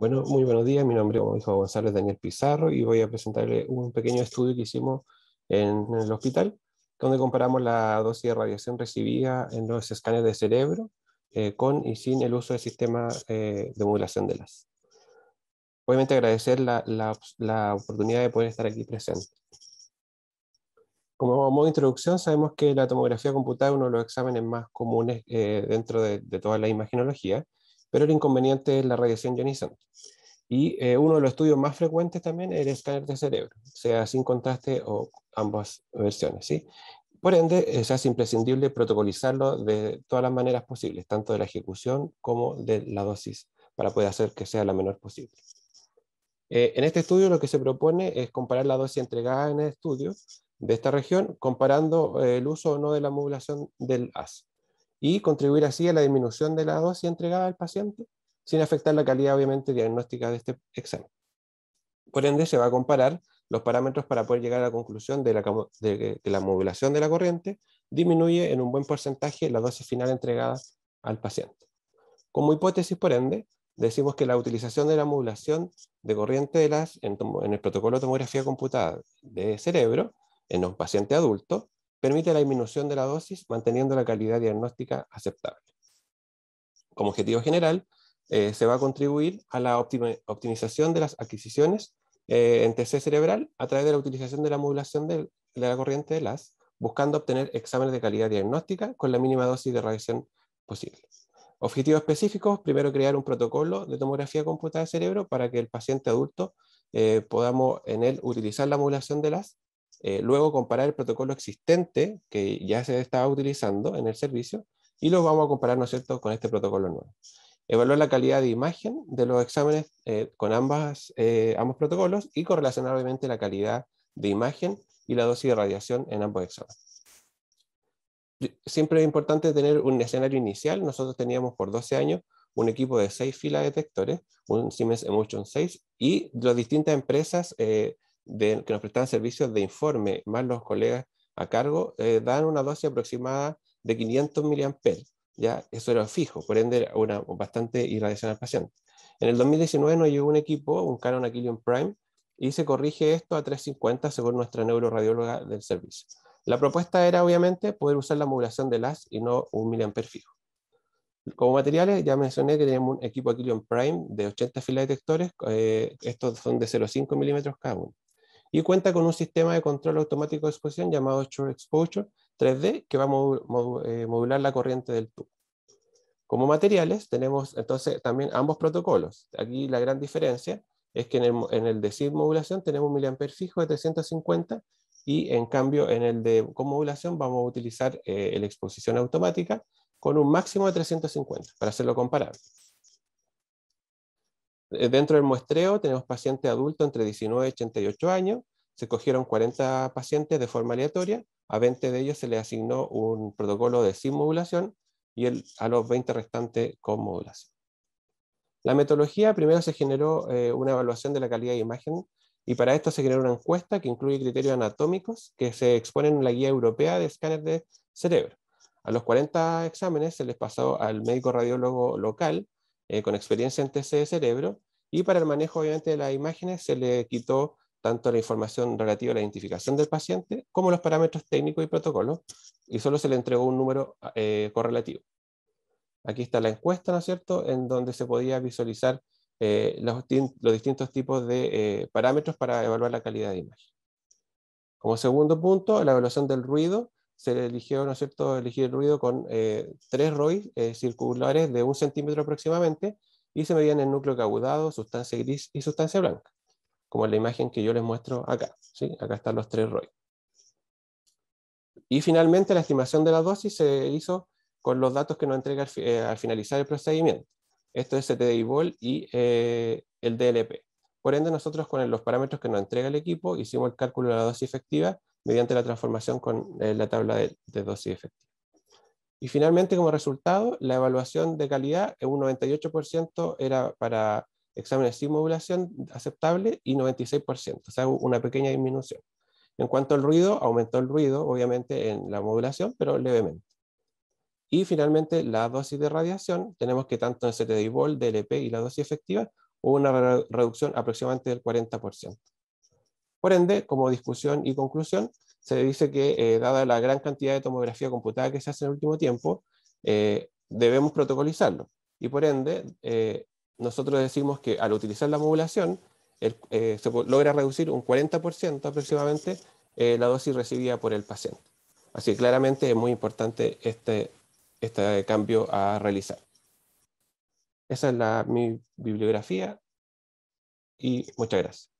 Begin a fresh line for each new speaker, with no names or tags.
Bueno, muy buenos días. Mi nombre, es González Daniel Pizarro, y voy a presentarle un pequeño estudio que hicimos en, el hospital, donde comparamos la dosis de radiación recibida en los escáneres de cerebro eh, con y sin el uso del sistema eh, de modulación de las. Obviamente agradecer la, la, la oportunidad de poder estar aquí presente. Como modo de introducción, sabemos que la tomografía computada es uno de los exámenes más comunes eh, dentro de, de, toda la imaginología, pero el inconveniente es la radiación ionizante. Y eh, uno de los estudios más frecuentes también es el escáner de cerebro, sea sin contraste o ambas versiones. ¿sí? Por ende, eh, se hace imprescindible protocolizarlo de todas las maneras posibles, tanto de la ejecución como de la dosis, para poder hacer que sea la menor posible. Eh, en este estudio lo que se propone es comparar la dosis entregada en el estudio de esta región, comparando el uso o no de la modulación del AS y contribuir así a la disminución de la dosis entregada al paciente sin afectar la calidad obviamente diagnóstica de este examen. Por ende, se va a comparar los parámetros para poder llegar a la conclusión de, que la modulación de la corriente disminuye en un buen porcentaje la dosis final entregada al paciente. Como hipótesis, por ende, decimos que la utilización de la modulación de corriente las en, en el protocolo de tomografía computada de cerebro en un paciente adulto permite la disminución de la dosis manteniendo la calidad diagnóstica aceptable. Como objetivo general, eh, se va a contribuir a la optimización de las adquisiciones eh, en TC cerebral a través de la utilización de la modulación de, la corriente de LAS, buscando obtener exámenes de calidad diagnóstica con la mínima dosis de radiación posible. Objetivos específicos, primero crear un protocolo de tomografía computada de cerebro para que el paciente adulto eh, podamos en él utilizar la modulación de LAS eh, luego comparar el protocolo existente que ya se estaba utilizando en el servicio y lo vamos a comparar, cierto?, con este protocolo nuevo. Evaluar la calidad de imagen de los exámenes eh, con eh, ambos protocolos y correlacionar la calidad de imagen y la dosis de radiación en ambos exámenes. Siempre es importante tener un escenario inicial. Nosotros teníamos por 12 años un equipo de 6 filas de detectores, un Siemens Emotion 6, y las distintas empresas que nos prestaban servicios de informe, más los colegas a cargo, eh, dan una dosis aproximada de 500 miliamperes. Ya, eso era fijo, por ende una, bastante irradiación al paciente. En el 2019 nos llegó un equipo, un Canon Aquilion Prime, y se corrige esto a 350 según nuestra neuroradióloga del servicio. La propuesta era, obviamente, poder usar la modulación de LAS y no un miliamper fijo. Como materiales, ya mencioné que tenemos un equipo Aquilion Prime de 80 filas de detectores, eh, estos son de 0,5 milímetros cada uno y cuenta con un sistema de control automático de exposición llamado Sure Exposure 3D que va a eh, modular la corriente del tubo. Como materiales tenemos entonces también ambos protocolos. Aquí la gran diferencia es que en el, de SID modulación tenemos un miliamper fijo de 350 y en cambio en el de modulación vamos a utilizar eh, la exposición automática con un máximo de 350 para hacerlo comparable. Eh, dentro del muestreo tenemos pacientes adultos entre 19 y 88 años. Se cogieron 40 pacientes de forma aleatoria. A 20 de ellos se les asignó un protocolo de sin modulación y a los 20 restantes con modulación. La metodología, primero se generó eh, una evaluación de la calidad de imagen y para esto se generó una encuesta que incluye criterios anatómicos que se exponen en la guía europea de escáner de cerebro. A los 40 exámenes se les pasó al médico radiólogo local eh, con experiencia en TC de cerebro, y para el manejo obviamente de las imágenes se le quitó tanto la información relativa a la identificación del paciente como los parámetros técnicos y protocolos, y solo se le entregó un número eh, correlativo. Aquí está la encuesta, ¿no es cierto?, en donde se podía visualizar eh, los, distintos tipos de parámetros para evaluar la calidad de imagen. Como segundo punto, la evaluación del ruido se eligió, ¿no es cierto?, elegir el ruido con eh, tres ROI eh, circulares de un centímetro aproximadamente y se medían el núcleo caudado, sustancia gris y sustancia blanca, como la imagen que yo les muestro acá. ¿sí? Acá están los tres ROI. Y finalmente la estimación de la dosis se hizo con los datos que nos entrega al, eh, finalizar el procedimiento. Esto es CTDI-BOL y el DLP. Por ende, nosotros con los parámetros que nos entrega el equipo hicimos el cálculo de la dosis efectiva mediante la transformación con eh, la tabla de, dosis efectiva. Y finalmente, como resultado, la evaluación de calidad, en un 98% era para exámenes sin modulación aceptable y 96%, o sea, una pequeña disminución. En cuanto al ruido, aumentó el ruido, obviamente, en la modulación, pero levemente. Y finalmente, la dosis de radiación, tenemos que tanto en CTDIvol vol DLP y la dosis efectiva, hubo una reducción aproximadamente del 40%. Por ende, como discusión y conclusión, se dice que eh, dada la gran cantidad de tomografía computada que se hace en el último tiempo, eh, debemos protocolizarlo. Y por ende, eh, nosotros decimos que al utilizar la modulación, se logra reducir un 40% aproximadamente la dosis recibida por el paciente. Así que claramente es muy importante este, este cambio a realizar. Esa es la, mi bibliografía y muchas gracias.